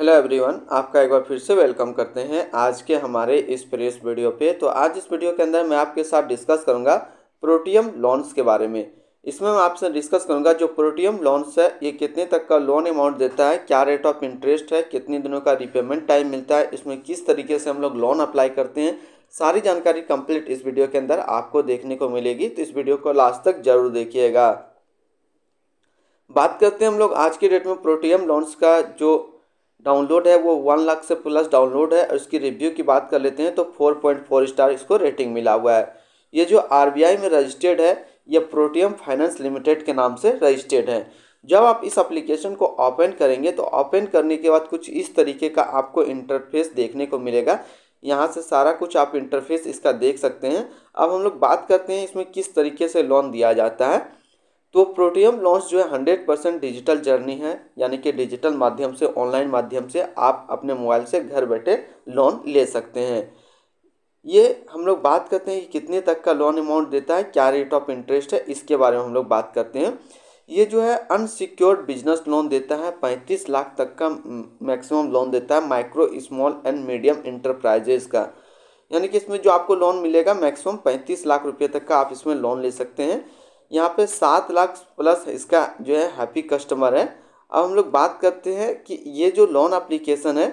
hello everyone आपका एक बार फिर से वेलकम करते हैं आज के हमारे इस प्रेस वीडियो पे तो आज इस वीडियो के अंदर मैं आपके साथ डिस्कस करूंगा प्रोटियम लॉन्स के बारे में इसमें मैं आपसे डिस्कस करूंगा जो प्रोटियम लॉन्स है ये कितने तक का लोन अमाउंट देता है क्या रेट ऑफ इंटरेस्ट है कितने दिनों का रिपेमेंट टाइम मिलता है इसमें किस तरीके से हम लोग लोन अप्लाई करते हैं सारी जानकारी कंप्लीट इस वीडियो के अंदर आपको देखने को मिलेगी तो इस वीडियो को लास्ट तक जरूर देखिएगा बात करते हैं हम लोग आज के डेट में प्रोटियम लॉन्स का जो डाउनलोड है वो वन लाख से प्लस डाउनलोड है और इसकी रिव्यू की बात कर लेते हैं तो फोर पॉइंट फोर स्टार इसको रेटिंग मिला हुआ है ये जो आर में रजिस्टर्ड है ये प्रोटियम फाइनेंस लिमिटेड के नाम से रजिस्टर्ड है जब आप इस एप्लीकेशन को ओपन करेंगे तो ओपन करने के बाद कुछ इस तरीके का आपको इंटरफेस देखने को मिलेगा यहाँ से सारा कुछ आप इंटरफेस इसका देख सकते हैं अब हम लोग बात करते हैं इसमें किस तरीके से लोन दिया जाता है तो प्रोटियम लॉन्च जो है हंड्रेड परसेंट डिजिटल जर्नी है यानी कि डिजिटल माध्यम से ऑनलाइन माध्यम से आप अपने मोबाइल से घर बैठे लोन ले सकते हैं ये हम लोग बात करते हैं कि कितने तक का लोन अमाउंट देता है क्या रेट ऑफ इंटरेस्ट है इसके बारे में हम लोग बात करते हैं ये जो है अनसिक्योर्ड बिजनेस लोन देता है पैंतीस लाख तक का मैक्सिमम लोन देता है micro small and medium enterprises का यानी कि इसमें जो आपको लोन मिलेगा मैक्सिमम पैंतीस लाख रुपये तक का आप इसमें लोन ले सकते हैं यहाँ पे सात लाख प्लस इसका जो है हैप्पी कस्टमर है अब हम लोग बात करते हैं कि ये जो लोन एप्लीकेशन है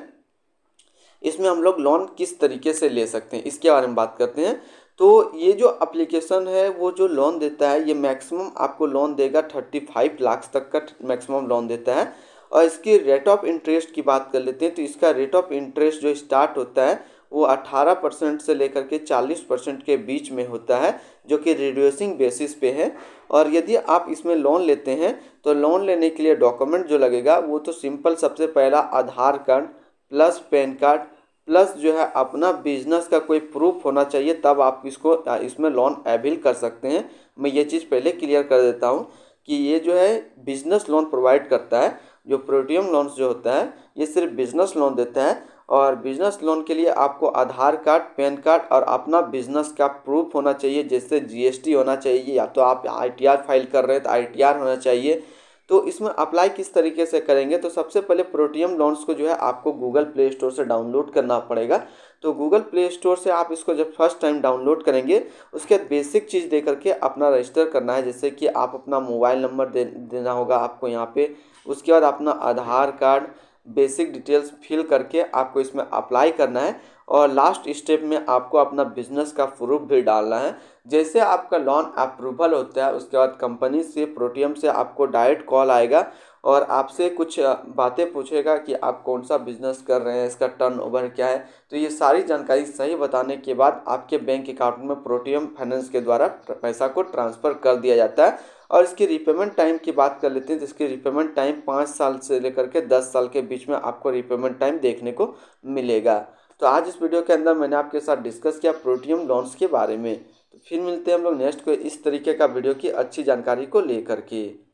इसमें हम लोग लोन किस तरीके से ले सकते हैं इसके बारे में बात करते हैं तो ये जो एप्लीकेशन है वो जो लोन देता है ये मैक्सिमम आपको लोन देगा थर्टी फाइव लाख तक का मैक्सिमम लोन देता है और इसकी रेट ऑफ इंटरेस्ट की बात कर लेते हैं तो इसका रेट ऑफ इंटरेस्ट जो स्टार्ट होता है वो 18 परसेंट से लेकर के 40 परसेंट के बीच में होता है जो कि रिड्यूसिंग बेसिस पे है और यदि आप इसमें लोन लेते हैं तो लोन लेने के लिए डॉक्यूमेंट जो लगेगा वो तो सिंपल सबसे पहला Aadhaar card plus PAN card plus जो है अपना बिजनेस का कोई प्रूफ होना चाहिए तब आप इसको इसमें लोन अवेल कर सकते हैं मैं ये चीज़ पहले क्लियर कर देता हूँ कि ये जो है बिजनेस लोन प्रोवाइड करता है जो प्रोटियम लोन्स जो होता है ये सिर्फ बिजनेस लोन देता है और बिजनेस लोन के लिए आपको आधार कार्ड पैन कार्ड और अपना बिजनेस का प्रूफ होना चाहिए जैसे जीएसटी होना चाहिए या तो आप आईटीआर फाइल कर रहे हैं तो आईटीआर होना चाहिए तो इसमें अप्लाई किस तरीके से करेंगे तो सबसे पहले प्रोटीएम लोन्स को जो है आपको गूगल प्ले स्टोर से डाउनलोड करना पड़ेगा तो गूगल प्ले स्टोर से आप इसको जब फर्स्ट टाइम डाउनलोड करेंगे उसके बाद बेसिक चीज़ दे करके अपना रजिस्टर करना है जैसे कि आप अपना मोबाइल नंबर दे देना होगा आपको यहाँ पे उसके बाद अपना Aadhaar card basic details fill करके आपको इसमें अप्लाई करना है और लास्ट स्टेप में आपको अपना बिजनेस का प्रूफ भी डालना है जैसे आपका लोन अप्रूवल होता है उसके बाद कंपनी से प्रोटीएम से आपको डायरेक्ट कॉल आएगा और आपसे कुछ बातें पूछेगा कि आप कौन सा बिज़नेस कर रहे हैं इसका टर्नओवर क्या है तो ये सारी जानकारी सही बताने के बाद आपके बैंक अकाउंट में प्रोटीएम फाइनेंस के द्वारा पैसा को ट्रांसफ़र कर दिया जाता है और इसकी रिपेमेंट टाइम की बात कर लेते हैं तो इसकी रिपेमेंट टाइम पाँच साल से लेकर के दस साल के बीच में आपको रिपेमेंट टाइम देखने को मिलेगा तो आज इस वीडियो के अंदर मैंने आपके साथ डिस्कस किया प्रोटियम लॉन्स के बारे में तो फिर मिलते हैं हम लोग नेक्स्ट को इस तरीके का वीडियो की अच्छी जानकारी को लेकर के